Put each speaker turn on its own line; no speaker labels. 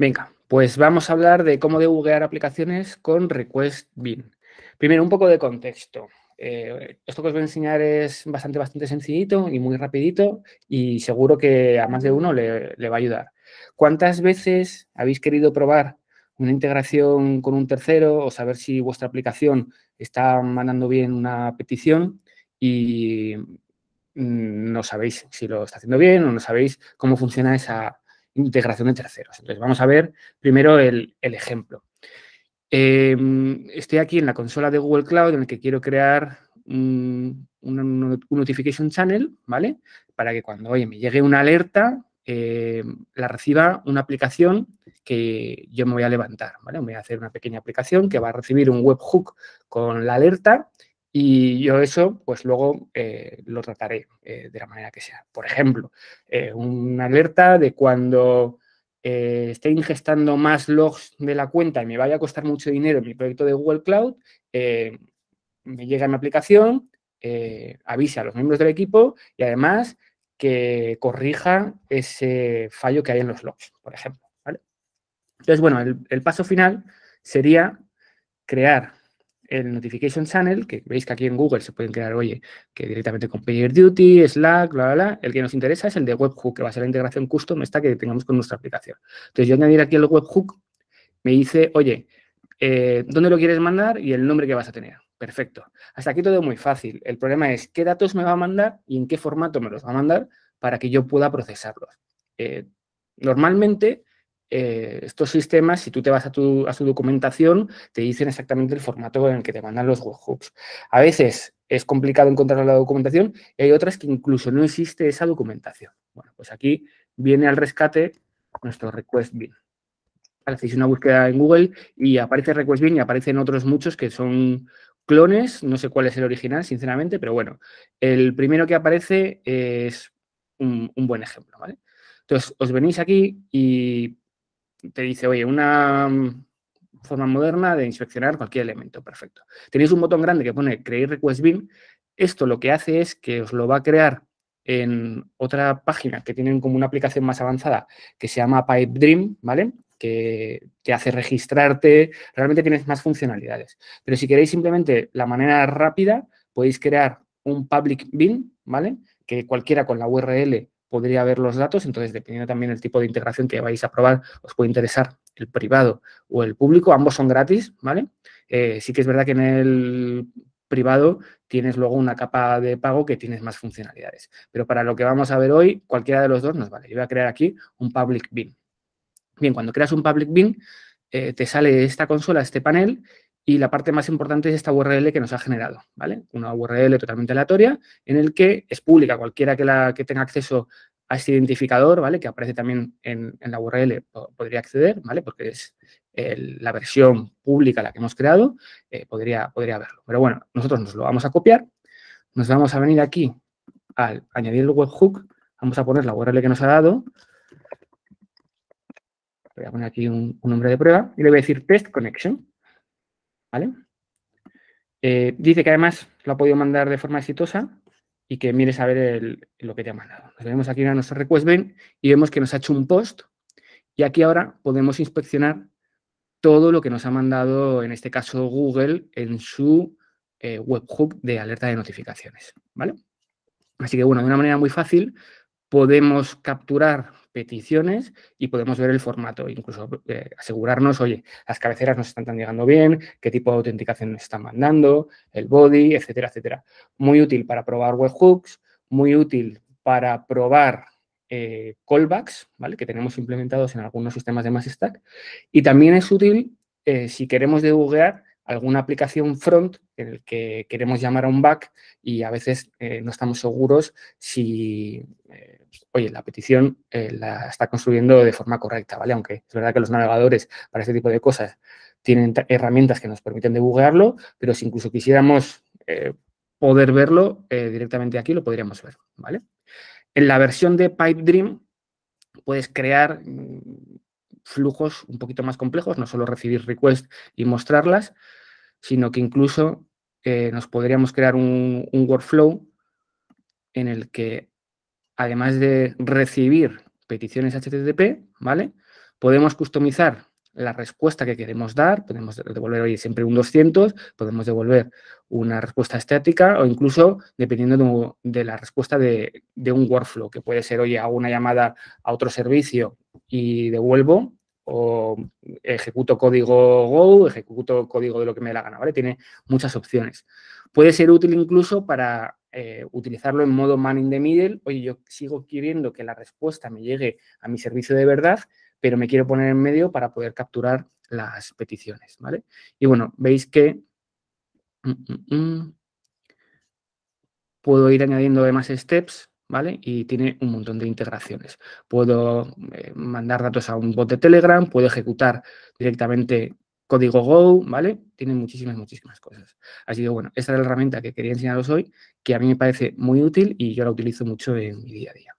Venga, pues vamos a hablar de cómo debuguear aplicaciones con Request Bin. Primero, un poco de contexto. Eh, esto que os voy a enseñar es bastante, bastante sencillito y muy rapidito y seguro que a más de uno le, le va a ayudar. ¿Cuántas veces habéis querido probar una integración con un tercero o saber si vuestra aplicación está mandando bien una petición y mm, no sabéis si lo está haciendo bien o no sabéis cómo funciona esa, integración de terceros. Entonces, vamos a ver primero el, ejemplo. Em, estoy aquí en la consola de Google Cloud en el que quiero crear un, notification channel, ¿vale? Para que cuando, oye, me llegue una alerta, eh, la reciba una aplicación que yo me voy a levantar, ¿vale? Voy a hacer una pequeña aplicación que va a recibir un webhook con la alerta y yo eso, pues luego eh, lo trataré eh, de la manera que sea. Por ejemplo, eh, una alerta de cuando esté ingestando más logs de la cuenta y me vaya a costar mucho dinero en mi proyecto de Google Cloud, me llega a mi aplicación, avisa a los miembros del equipo y además que corrija ese fallo que hay en los logs, por ejemplo. Entonces, bueno, el paso final sería crear el Notification Channel, que veis que aquí en Google se pueden crear, oye, que directamente con PagerDuty, Slack, bla, bla, bla. El que nos interesa es el de Webhook, que va a ser la integración custom esta que tengamos con nuestra aplicación. Entonces, yo añadir aquí el Webhook, me dice, oye, eh, ¿dónde lo quieres mandar y el nombre que vas a tener? Perfecto. Hasta aquí todo muy fácil. El problema es qué datos me va a mandar y en qué formato me los va a mandar para que yo pueda procesarlos. Eh, normalmente, eh, estos sistemas, si tú te vas a, a su documentación, te dicen exactamente el formato en el que te mandan los webhooks. A veces es complicado encontrar la documentación y hay otras que incluso no existe esa documentación. Bueno, pues aquí viene al rescate nuestro request bin. Hacéis una búsqueda en Google y aparece request bin y aparecen otros muchos que son clones, no sé cuál es el original, sinceramente, pero bueno, el primero que aparece es un, un buen ejemplo, ¿vale? Entonces, os venís aquí y te dice, oye, una mm, forma moderna de inspeccionar cualquier elemento. Perfecto. Tenéis un botón grande que pone Create Request Bin. Esto lo que hace es que os lo va a crear en otra página que tienen como una aplicación más avanzada que se llama Pipe Dream, ¿vale? que te hace registrarte, realmente tienes más funcionalidades. Pero si queréis simplemente la manera rápida, podéis crear un public bin, ¿vale? Que cualquiera con la URL podría ver los datos. Entonces, dependiendo también del tipo de integración que vais a probar, os puede interesar el privado o el público. Ambos son gratis, ¿vale? Eh, sí que es verdad que en el privado tienes luego una capa de pago que tienes más funcionalidades. Pero para lo que vamos a ver hoy, cualquiera de los dos nos vale. Yo voy a crear aquí un public bin. Bien, cuando creas un public bin, eh, te sale esta consola, este panel, y la parte más importante es esta URL que nos ha generado, ¿vale? Una URL totalmente aleatoria en el que es pública, cualquiera que, la, que tenga acceso a este identificador, ¿vale? Que aparece también en, la URL podría acceder, ¿vale? Porque es la versión pública la que hemos creado, eh, podría, podría verlo. Pero bueno, nosotros nos lo vamos a copiar, nos vamos a venir aquí al añadir el webhook, vamos a poner la URL que nos ha dado, voy a poner aquí un, un nombre de prueba y le voy a decir test connection, ¿vale? Eh, dice que además lo ha podido mandar de forma exitosa y que mires a ver lo que te ha mandado. Nos vemos aquí en nuestro request bin y vemos que nos ha hecho un post y aquí ahora podemos inspeccionar todo lo que nos ha mandado, en este caso Google, en su eh, webhook de alerta de notificaciones, ¿vale? Así que, bueno, de una manera muy fácil podemos capturar peticiones y podemos ver el formato, incluso eh, asegurarnos, oye, las cabeceras nos están llegando bien, qué tipo de autenticación nos están mandando, el body, etcétera, etcétera. Muy útil para probar webhooks, muy útil para probar eh, callbacks, ¿vale? Que tenemos implementados en algunos sistemas de stack Y también es útil eh, si queremos debuguear alguna aplicación front en el que queremos llamar a un back y a veces eh, no estamos seguros si, eh, oye, la petición eh, la está construyendo de forma correcta, ¿vale? Aunque es verdad que los navegadores para este tipo de cosas tienen herramientas que nos permiten debuguearlo, pero si incluso quisiéramos poder verlo directamente aquí, lo podríamos ver, ¿vale? En la versión de Pipedream puedes crear mm, flujos un poquito más complejos, no solo recibir requests y mostrarlas, sino que incluso eh, nos podríamos crear un, workflow en el que, además de recibir peticiones HTTP, ¿vale? Podemos customizar la respuesta que queremos dar, podemos devolver siempre un 200, podemos devolver una respuesta estática o incluso dependiendo de, la respuesta de, de, un workflow, que puede ser, oye, hago una llamada a otro servicio y devuelvo o ejecuto código Go, ejecuto código de lo que me dé la gana, ¿vale? Tiene muchas opciones. Puede ser útil incluso para eh, utilizarlo en modo man in the middle. Oye, yo sigo queriendo que la respuesta me llegue a mi servicio de verdad, pero me quiero poner en medio para poder capturar las peticiones, ¿vale? Y bueno, veis que mm, mm, mm, puedo ir añadiendo más steps ¿vale? Y tiene un montón de integraciones. Puedo eh, mandar datos a un bot de Telegram, puedo ejecutar directamente código Go, ¿vale? Tiene muchísimas, muchísimas cosas. Así que, bueno, esta es la herramienta que quería enseñaros hoy, que a mí me parece muy útil y yo la utilizo mucho en mi día a día.